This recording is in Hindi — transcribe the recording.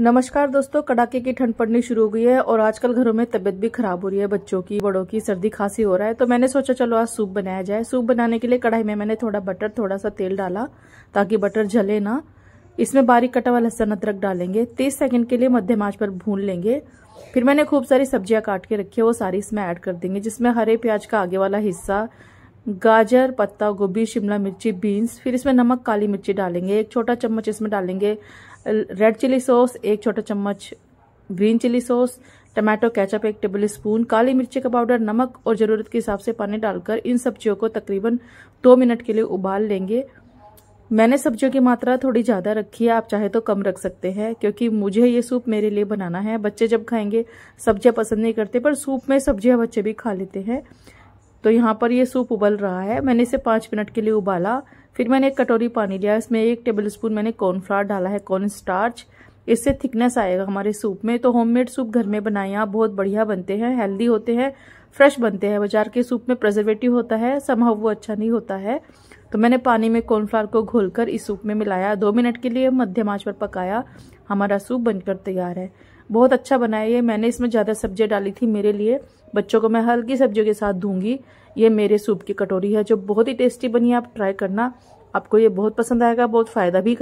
नमस्कार दोस्तों कड़ाके की ठंड पड़नी शुरू हो गई है और आजकल घरों में तबीयत भी खराब हो रही है बच्चों की बड़ों की सर्दी खांसी हो रहा है तो मैंने सोचा चलो आज सूप बनाया जाए सूप बनाने के लिए कढ़ाई में मैंने थोड़ा बटर थोड़ा सा तेल डाला ताकि बटर जले ना इसमें बारीक कटा हुआ लहसन अदरक डालेंगे तीस सेकंड के लिए मध्यम आंच पर भून लेंगे फिर मैंने खूब सारी सब्जियां काट के रखी है वो सारी इसमें ऐड कर देंगे जिसमें हरे प्याज का आगे वाला हिस्सा गाजर पत्ता गोभी शिमला मिर्ची बीन्स फिर इसमें नमक काली मिर्ची डालेंगे एक छोटा चम्मच इसमें डालेंगे रेड चिली सॉस एक छोटा चम्मच green chilli sauce tomato ketchup एक टेबल स्पून काली मिर्ची का पाउडर नमक और ज़रूरत के हिसाब से पानी डालकर इन सब्जियों को तकरीबन दो मिनट के लिए उबाल लेंगे मैंने सब्जियों की मात्रा थोड़ी ज़्यादा रखी है आप चाहे तो कम रख सकते हैं क्योंकि मुझे ये सूप मेरे लिए बनाना है बच्चे जब खाएंगे सब्जियां पसंद नहीं करते पर सूप में सब्जियां बच्चे भी खा लेते हैं तो यहाँ पर ये सूप उबल रहा है मैंने इसे पाँच मिनट के लिए उबाला फिर मैंने एक कटोरी पानी लिया इसमें एक टेबल स्पून मैंने कॉर्नफ्लावर डाला है कॉर्न स्टार्च इससे थिकनेस आएगा हमारे सूप में तो होममेड सूप घर में बनाएं आप बहुत बढ़िया बनते हैं हेल्दी होते हैं फ्रेश बनते हैं बाजार के सूप में प्रजर्वेटिव होता है समहाव वो अच्छा नहीं होता है तो मैंने पानी में कॉर्नफ्लावर को घोलकर इस सूप में मिलाया दो मिनट के लिए मध्यम आंच पर पकाया हमारा सूप बनकर तैयार है बहुत अच्छा बनाया ये मैंने इसमें ज़्यादा सब्जियाँ डाली थी मेरे लिए बच्चों को मैं हल्की सब्जियों के साथ दूंगी ये मेरे सूप की कटोरी है जो बहुत ही टेस्टी बनी है आप ट्राई करना आपको ये बहुत पसंद आएगा बहुत फ़ायदा भी